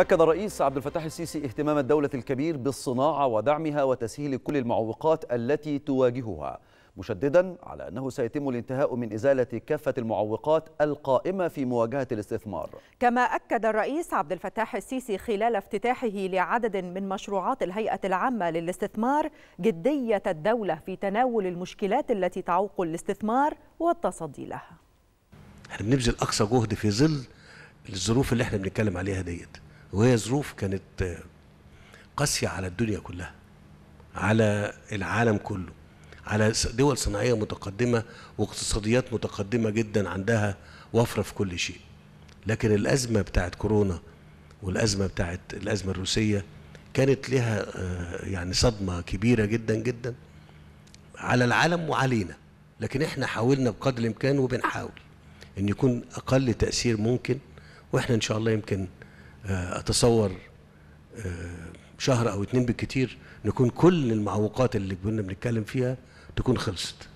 أكد الرئيس عبد الفتاح السيسي اهتمام الدولة الكبير بالصناعة ودعمها وتسهيل كل المعوقات التي تواجهها مشددا على أنه سيتم الانتهاء من إزالة كافة المعوقات القائمة في مواجهة الاستثمار كما أكد الرئيس عبد الفتاح السيسي خلال افتتاحه لعدد من مشروعات الهيئة العامة للاستثمار جدية الدولة في تناول المشكلات التي تعوق الاستثمار والتصدي لها احنا بنبذل أقصى جهد في ظل الظروف اللي احنا بنتكلم عليها ديت وهي ظروف كانت قاسية على الدنيا كلها على العالم كله على دول صناعية متقدمة واقتصاديات متقدمة جدا عندها وفرة في كل شيء لكن الأزمة بتاعت كورونا والأزمة بتاعت الأزمة الروسية كانت لها آه، يعني صدمة كبيرة جدا جدا على العالم وعلينا لكن احنا حاولنا بقدر الامكان وبنحاول ان يكون اقل تاثير ممكن واحنا ان شاء الله يمكن آه، اتصور آه، شهر او اتنين بالكتير نكون كل المعوقات اللي كنا بنتكلم فيها تكون خلصت